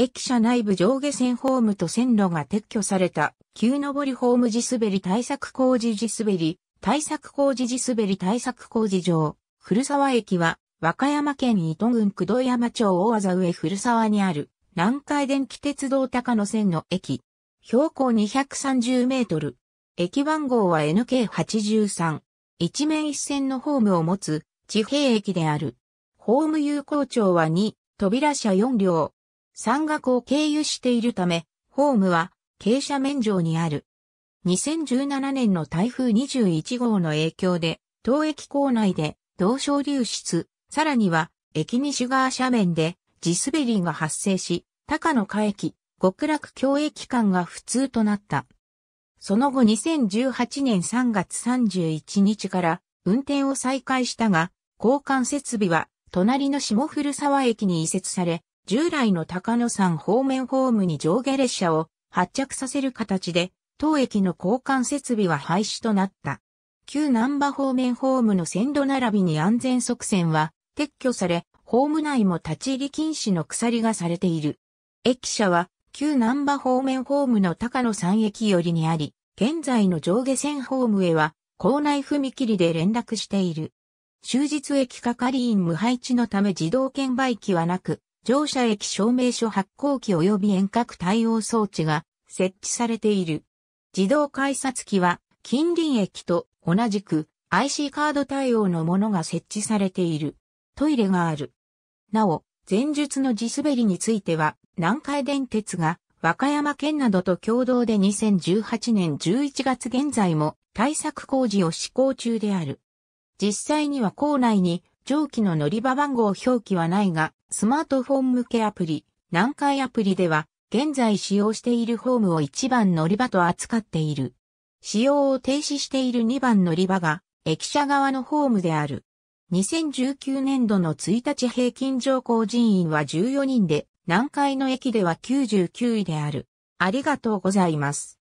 駅舎内部上下線ホームと線路が撤去された、急上りホーム地滑り対策工事地滑り、対策工事地滑り対策工事場、古沢駅は、和歌山県糸郡工藤山町大和上古沢にある、南海電気鉄道高野線の駅。標高230メートル。駅番号は NK83。一面一線のホームを持つ、地平駅である。ホーム有効庁は2、扉車4両。山岳を経由しているため、ホームは傾斜面上にある。2017年の台風21号の影響で、当駅構内で同床流出、さらには駅西側斜面で地滑りが発生し、高野下駅、極楽共駅間が不通となった。その後2018年3月31日から運転を再開したが、交換設備は隣の下古沢駅に移設され、従来の高野山方面ホームに上下列車を発着させる形で、当駅の交換設備は廃止となった。旧南波方面ホームの線路並びに安全側線は撤去され、ホーム内も立ち入り禁止の鎖がされている。駅舎は旧南波方面ホームの高野山駅寄りにあり、現在の上下線ホームへは校内踏切で連絡している。終日駅係員無配置のため自動券売機はなく、乗車駅証明書発行機及び遠隔対応装置が設置されている。自動改札機は近隣駅と同じく IC カード対応のものが設置されている。トイレがある。なお、前述の地滑りについては、南海電鉄が和歌山県などと共同で2018年11月現在も対策工事を施行中である。実際には校内に蒸気の乗り場番号表記はないが、スマートフォン向けアプリ、南海アプリでは、現在使用しているホームを1番乗り場と扱っている。使用を停止している2番乗り場が、駅舎側のホームである。2019年度の1日平均乗降人員は14人で、南海の駅では99位である。ありがとうございます。